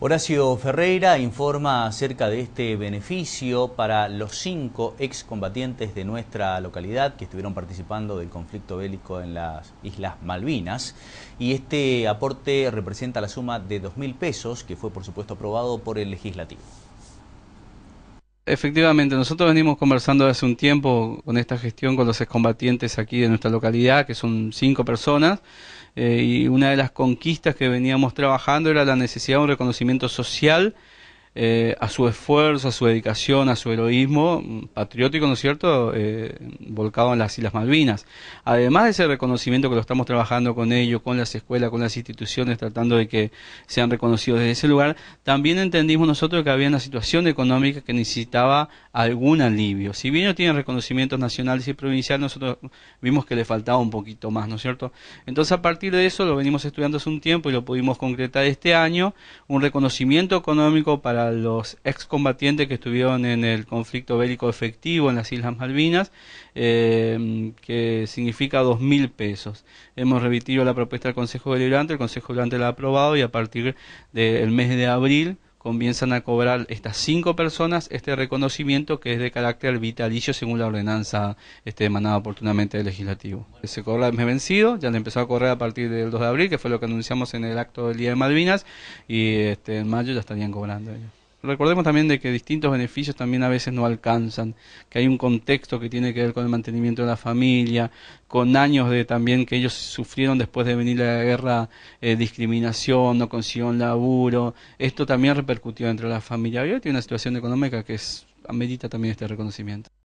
Horacio Ferreira informa acerca de este beneficio para los cinco excombatientes de nuestra localidad que estuvieron participando del conflicto bélico en las Islas Malvinas. Y este aporte representa la suma de dos pesos que fue por supuesto aprobado por el legislativo. Efectivamente, nosotros venimos conversando hace un tiempo con esta gestión con los excombatientes aquí de nuestra localidad, que son cinco personas, eh, y una de las conquistas que veníamos trabajando era la necesidad de un reconocimiento social eh, a su esfuerzo, a su dedicación, a su heroísmo patriótico, ¿no es cierto?, eh, volcado en las Islas Malvinas. Además de ese reconocimiento que lo estamos trabajando con ellos, con las escuelas, con las instituciones, tratando de que sean reconocidos desde ese lugar, también entendimos nosotros que había una situación económica que necesitaba algún alivio. Si bien no tienen reconocimientos nacionales y provinciales, nosotros vimos que le faltaba un poquito más, ¿no es cierto? Entonces, a partir de eso, lo venimos estudiando hace un tiempo y lo pudimos concretar este año, un reconocimiento económico para los excombatientes que estuvieron en el conflicto bélico efectivo en las Islas Malvinas, eh, que significa 2.000 pesos. Hemos remitido la propuesta del Consejo Deliberante, el Consejo Deliberante la ha aprobado y a partir del mes de abril comienzan a cobrar estas cinco personas este reconocimiento que es de carácter vitalicio según la ordenanza este, emanada oportunamente del legislativo. Se cobra el vencido, ya le empezó a correr a partir del 2 de abril, que fue lo que anunciamos en el acto del Día de Malvinas, y este, en mayo ya estarían cobrando ellos recordemos también de que distintos beneficios también a veces no alcanzan, que hay un contexto que tiene que ver con el mantenimiento de la familia, con años de también que ellos sufrieron después de venir la guerra eh, discriminación, no consiguieron laburo, esto también repercutió dentro de la familia. Hoy tiene una situación económica que es, amerita también este reconocimiento.